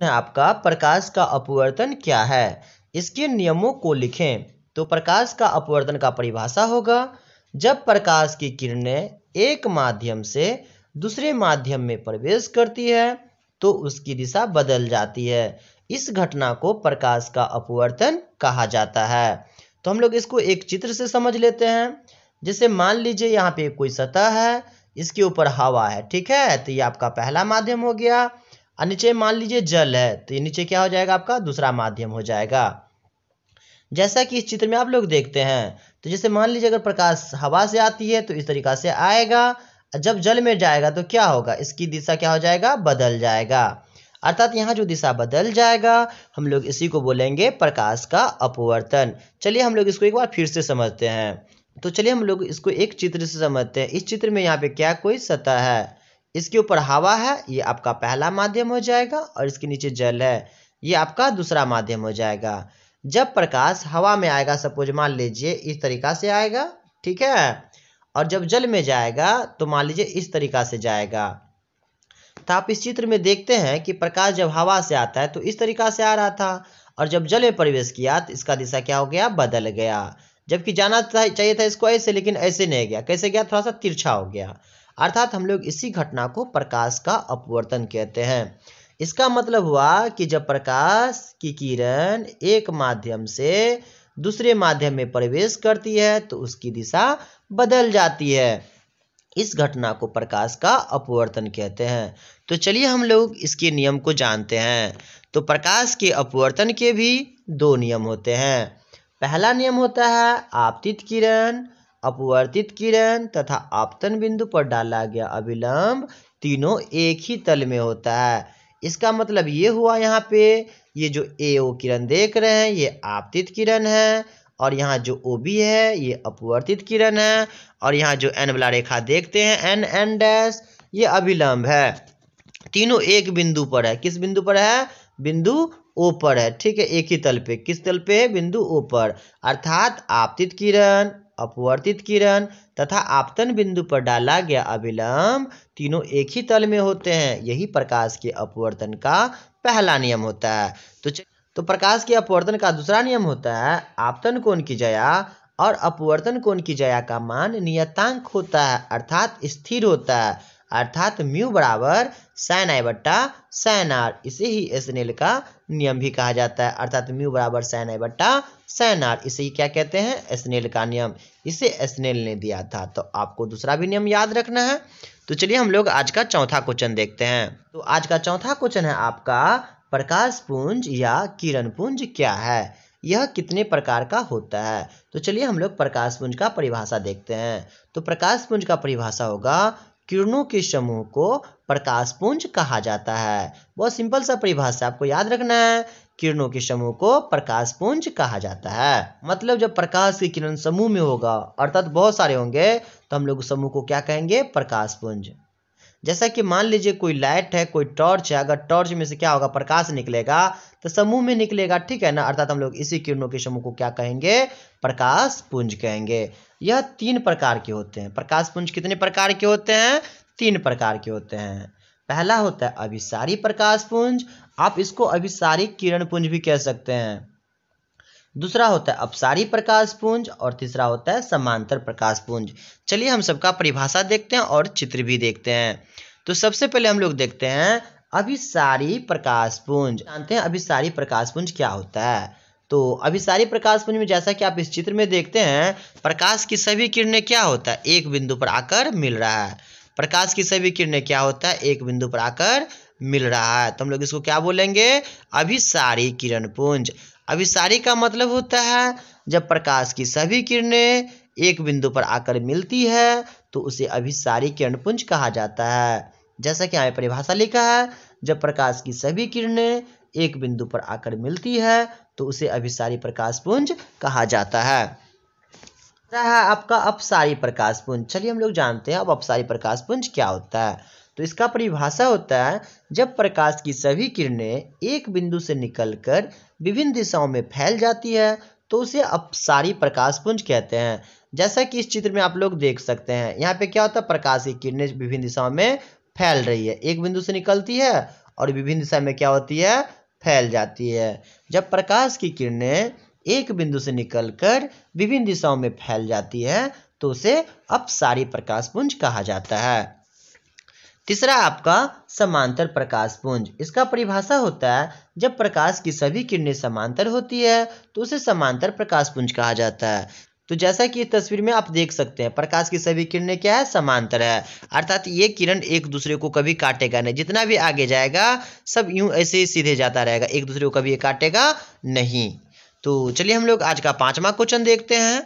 प्रश्न है आपका प्रकाश का अपवर्तन क्या है इसके नियमों को लिखें तो प्रकाश का अपवर्तन का परिभाषा होगा जब प्रकाश की किरणें एक माध्यम से दूसरे माध्यम में प्रवेश करती है तो उसकी दिशा बदल जाती है इस घटना को प्रकाश का अपवर्तन कहा जाता है तो हम लोग इसको एक चित्र से समझ लेते हैं जैसे मान लीजिए यहाँ पे कोई सतह है इसके ऊपर हवा है ठीक है तो ये आपका पहला माध्यम हो गया और नीचे मान लीजिए जल है तो ये नीचे क्या हो जाएगा आपका दूसरा माध्यम हो जाएगा जैसा कि इस चित्र में आप लोग देखते हैं तो जैसे मान लीजिए अगर प्रकाश हवा से आती है तो इस तरीका से आएगा जब जल में जाएगा तो क्या होगा इसकी दिशा क्या हो जाएगा बदल जाएगा अर्थात यहाँ जो दिशा बदल जाएगा हम लोग इसी को बोलेंगे प्रकाश का अपवर्तन चलिए हम लोग इसको एक बार फिर से समझते हैं तो चलिए हम लोग इसको एक चित्र से समझते हैं इस चित्र में यहाँ पे क्या कोई सतह है इसके ऊपर हवा है ये आपका पहला माध्यम हो जाएगा और इसके नीचे जल है ये आपका दूसरा माध्यम हो जाएगा जब प्रकाश हवा में आएगा सपोज मान लीजिए इस तरीका से आएगा ठीक है और जब जल में जाएगा तो मान लीजिए इस तरीका से जाएगा तो आप इस चित्र में देखते हैं कि प्रकाश जब हवा से आता है तो इस तरीका से आ रहा था और जब जल में प्रवेश किया तो इसका दिशा क्या हो गया बदल गया जबकि जाना चाहिए था इसको ऐसे लेकिन ऐसे नहीं गया कैसे गया थोड़ा सा तिरछा हो गया अर्थात हम लोग इसी घटना को प्रकाश का अपवर्तन कहते हैं इसका मतलब हुआ कि जब प्रकाश की किरण एक माध्यम से दूसरे माध्यम में प्रवेश करती है तो उसकी दिशा बदल जाती है इस घटना को प्रकाश का अपवर्तन कहते हैं तो चलिए हम लोग इसके नियम को जानते हैं तो प्रकाश के अपवर्तन के भी दो नियम होते हैं पहला नियम होता है आपतित किरण अपवर्तित किरण तथा आपतन बिंदु पर डाला गया अभिलंब तीनों एक ही तल में होता है इसका मतलब ये हुआ यहाँ पे ये जो ए ओ किरण देख रहे हैं ये आपतित किरण है और यहाँ जो ओ बी है ये अपवर्तित किरण है और यहाँ जो एन वाला रेखा देखते हैं एन एन डैश ये अभिलंब है तीनों एक बिंदु पर है किस बिंदु पर है बिंदु ओ पर है ठीक है एक ही तल पे किस तल पे है बिंदु ओ पर अर्थात आपतित किरण अपवर्तित किरण तथा आपतन बिंदु पर डाला गया अभिलंब तीनों एक ही तल में होते हैं यही प्रकाश के अपवर्तन का पहला नियम होता है तो तो प्रकाश के अपवर्तन का दूसरा नियम होता है आपतन कोण की जया और अपवर्तन कोण की जया का मान नियतांक होता है अर्थात स्थिर होता है अर्थात म्यू बराबर सैन आई बट्टा सैन आर इसे ही स्नेल का नियम भी कहा जाता है अर्थात म्यू बराबर सैन आई बट्टा सैन आर इसे ही क्या कहते हैं स्नेल का नियम इसे स्नेल ने दिया था तो आपको दूसरा भी नियम याद रखना है तो चलिए हम लोग आज का चौथा क्वेश्चन देखते हैं तो आज का चौथा क्वेश्चन है आपका प्रकाश पुंज या किरण पुंज क्या है यह कितने प्रकार का होता है तो चलिए हम लोग प्रकाश पुंज का परिभाषा देखते हैं तो प्रकाश पुंज का परिभाषा होगा किरणों के समूह को प्रकाश पुंज कहा जाता है बहुत सिंपल सा परिभाषा आपको याद रखना है किरणों के समूह को प्रकाश पुंज कहा जाता है मतलब जब प्रकाश की किरण समूह में होगा अर्थात बहुत सारे होंगे तो हम लोग समूह को क्या कहेंगे प्रकाश पुंज जैसा कि मान लीजिए कोई लाइट है कोई टॉर्च है अगर टॉर्च में से क्या होगा प्रकाश निकलेगा तो समूह में निकलेगा ठीक है ना अर्थात हम लोग इसी किरणों के समूह को क्या कहेंगे प्रकाश पुंज कहेंगे यह तीन प्रकार के होते हैं प्रकाश पुंज कितने प्रकार के होते हैं तीन प्रकार के होते हैं पहला होता है अभिसारी प्रकाश पुंज आप इसको अभिसारी किरण पुंज भी कह सकते हैं दूसरा होता है अपसारी प्रकाश पुंज और तीसरा होता है समांतर प्रकाश पुंज चलिए हम सबका परिभाषा देखते हैं और चित्र भी देखते हैं तो सबसे पहले हम लोग देखते हैं अभिसारी प्रकाश पुंज जानते हैं अभिसारी प्रकाश पुंज क्या होता है तो अभिसारी प्रकाश पुंज में जैसा कि आप इस चित्र में देखते हैं प्रकाश की सभी किरणें क्या होता है एक बिंदु पर आकर मिल रहा है प्रकाश की सभी किरणें क्या होता है एक बिंदु पर आकर मिल रहा है तो हम लोग इसको क्या बोलेंगे अभिसारी किरण पुंज अभिसारी का मतलब होता है जब प्रकाश की सभी किरणें एक बिंदु पर आकर मिलती है तो उसे अभिसारी किरण पुंज कहा जाता है जैसा कि हमें परिभाषा लिखा है जब प्रकाश की सभी किरणें एक बिंदु पर आकर मिलती है तो उसे अभिसारी प्रकाश पुंज कहा जाता है रहा है आपका अपसारी प्रकाश पुंज चलिए हम लोग जानते हैं अब अपसारी प्रकाश पुंज क्या होता है तो इसका परिभाषा होता है जब प्रकाश की सभी किरणें एक बिंदु से निकलकर विभिन्न दिशाओं में फैल जाती है तो उसे अपसारी प्रकाश पुंज कहते हैं जैसा कि इस चित्र में आप लोग देख सकते हैं यहाँ पे क्या होता है प्रकाश की किरणें विभिन्न दिशाओं में फैल रही है एक बिंदु से निकलती है और विभिन्न दिशा में क्या होती है फैल जाती है जब प्रकाश की किरणें एक बिंदु से निकलकर विभिन्न दिशाओं में फैल जाती है तो उसे अपसारी प्रकाश पुंज कहा जाता है तीसरा आपका समांतर प्रकाश पुंज इसका परिभाषा होता है जब प्रकाश की सभी किरणें समांतर होती है तो उसे समांतर प्रकाश पुंज कहा जाता है तो जैसा कि इस तस्वीर में आप देख सकते हैं प्रकाश की सभी किरणें क्या है समांतर है अर्थात ये किरण एक दूसरे को कभी काटेगा नहीं जितना भी आगे जाएगा सब यूं ऐसे ही सीधे जाता रहेगा एक दूसरे को कभी ये काटेगा नहीं तो चलिए हम लोग आज का पांचवा क्वेश्चन देखते हैं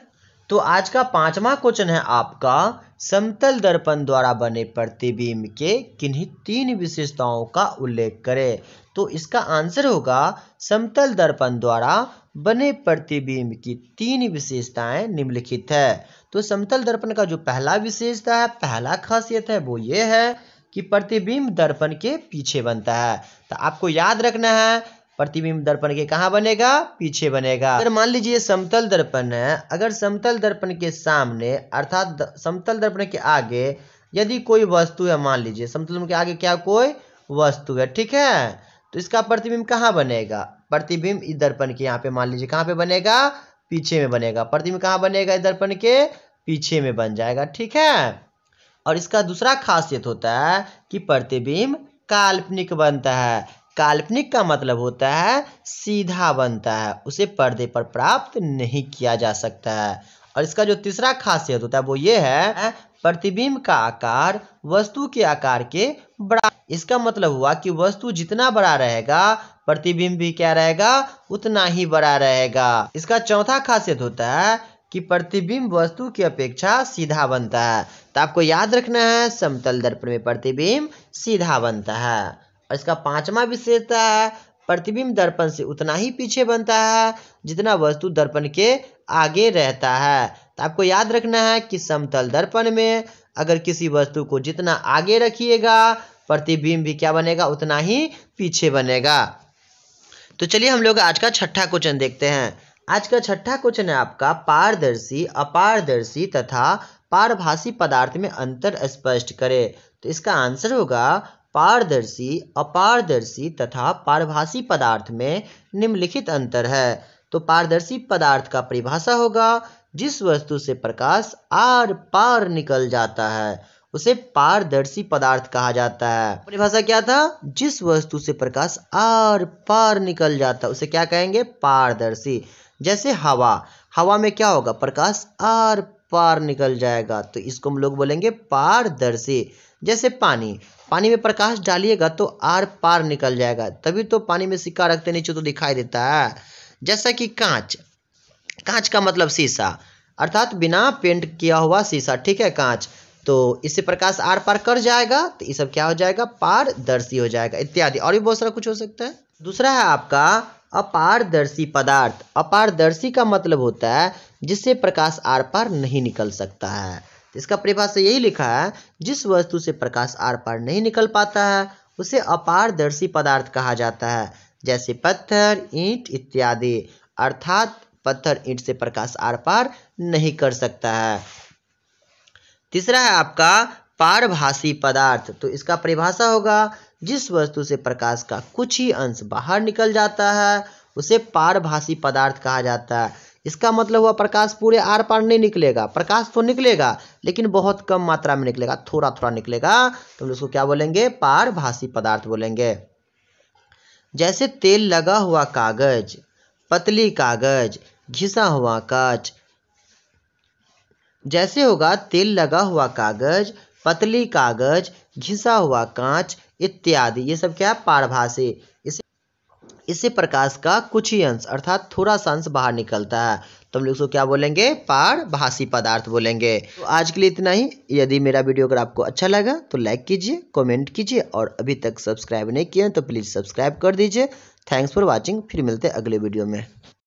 तो आज का पांचवा क्वेश्चन है आपका समतल दर्पण द्वारा बने प्रतिबिंब के किन्हीं तीन विशेषताओं का उल्लेख करें तो इसका आंसर होगा समतल दर्पण द्वारा बने प्रतिबिंब की तीन विशेषताएं निम्नलिखित है तो समतल दर्पण का जो पहला विशेषता है पहला खासियत है वो ये है कि प्रतिबिंब दर्पण के पीछे बनता है तो आपको याद रखना है प्रतिबिंब दर्पण के कहा बनेगा पीछे बनेगा अगर मान लीजिए समतल दर्पण है अगर समतल दर्पण के सामने अर्थात समतल दर्पण के आगे यदि कोई वस्तु है मान लीजिए समतल के आगे क्या कोई वस्तु है ठीक है तो इसका प्रतिबिंब कहाँ बनेगा प्रतिबिंब इस दर्पण के यहाँ पे मान लीजिए कहाँ पे बनेगा पीछे में बनेगा प्रतिबिंब कहाँ बनेगा इस दर्पण के पीछे में बन जाएगा ठीक है और इसका दूसरा खासियत होता है कि प्रतिबिंब काल्पनिक बनता है काल्पनिक का मतलब होता है सीधा बनता है उसे पर्दे पर प्राप्त नहीं किया जा सकता है और इसका जो तीसरा खासियत होता है वो ये है प्रतिबिंब का आकार वस्तु के आकार के बड़ा इसका मतलब हुआ कि वस्तु जितना बड़ा रहेगा प्रतिबिंब भी क्या रहेगा उतना ही बड़ा रहेगा इसका चौथा खासियत होता है कि प्रतिबिंब वस्तु की अपेक्षा सीधा बनता है तो आपको याद रखना है समतल दर्पण में प्रतिबिंब सीधा बनता है और इसका पांचवा विशेषता है प्रतिबिंब दर्पण से उतना ही पीछे बनता है जितना वस्तु दर्पण के आगे रहता है तो आपको याद रखना है कि समतल दर्पण में अगर किसी वस्तु को जितना आगे रखिएगा प्रतिबिंब भी क्या बनेगा उतना ही पीछे बनेगा तो चलिए हम लोग आज का छठा क्वेश्चन देखते हैं आज का छठा क्वेश्चन है आपका पारदर्शी अपारदर्शी तथा पारभाषी पदार्थ में अंतर स्पष्ट करें तो इसका आंसर होगा पारदर्शी अपारदर्शी तथा पारभाषी पदार्थ में निम्नलिखित अंतर है तो पारदर्शी पदार्थ का परिभाषा होगा जिस वस्तु से प्रकाश आर पार निकल जाता है उसे पारदर्शी पदार्थ कहा जाता है परिभाषा क्या था जिस वस्तु से प्रकाश आर पार निकल जाता है उसे क्या कहेंगे पारदर्शी जैसे हवा हवा में क्या होगा प्रकाश आर पार निकल जाएगा तो इसको हम लोग बोलेंगे पारदर्शी जैसे पानी पानी में प्रकाश डालिएगा तो आर पार निकल जाएगा तभी तो पानी में सिक्का रखते नीचे तो दिखाई देता है जैसा कि कांच कांच का मतलब शीशा अर्थात बिना पेंट किया हुआ शीशा ठीक है कांच तो इससे प्रकाश आर पार कर जाएगा तो ये सब क्या हो जाएगा पारदर्शी हो जाएगा इत्यादि और भी बहुत सारा कुछ हो सकता है दूसरा है आपका अपारदर्शी पदार्थ अपारदर्शी का मतलब होता है जिससे प्रकाश आर पार नहीं निकल सकता है तो इसका परिभाषा यही लिखा है जिस वस्तु से प्रकाश आर पार नहीं निकल पाता है उसे अपारदर्शी पदार्थ कहा जाता है जैसे पत्थर ईंट इत्यादि अर्थात पत्थर ईंट से प्रकाश आर पार नहीं कर सकता है तीसरा है आपका पारभाषी पदार्थ तो इसका परिभाषा होगा जिस वस्तु से प्रकाश का कुछ ही अंश बाहर निकल जाता है उसे पारभाषी पदार्थ कहा जाता है इसका मतलब हुआ प्रकाश पूरे आर पार नहीं निकलेगा प्रकाश तो निकलेगा लेकिन बहुत कम मात्रा में निकलेगा थोड़ा थोड़ा निकलेगा तो हम उसको क्या बोलेंगे पारभाषी पदार्थ बोलेंगे जैसे तेल लगा हुआ कागज पतली कागज घिसा हुआ कांच जैसे होगा तेल लगा हुआ कागज पतली कागज घिसा हुआ कांच इत्यादि ये सब क्या है पारभाषी इसे इसे प्रकाश का कुछ ही अंश अर्थात थोड़ा सा अंश बाहर निकलता है तो हम लोग इसको क्या बोलेंगे पारभाषी पदार्थ बोलेंगे तो आज के लिए इतना ही यदि मेरा वीडियो अगर आपको अच्छा लगा तो लाइक कीजिए कमेंट कीजिए और अभी तक सब्सक्राइब नहीं किए तो प्लीज़ सब्सक्राइब कर दीजिए थैंक्स फॉर वॉचिंग फिर मिलते हैं अगले वीडियो में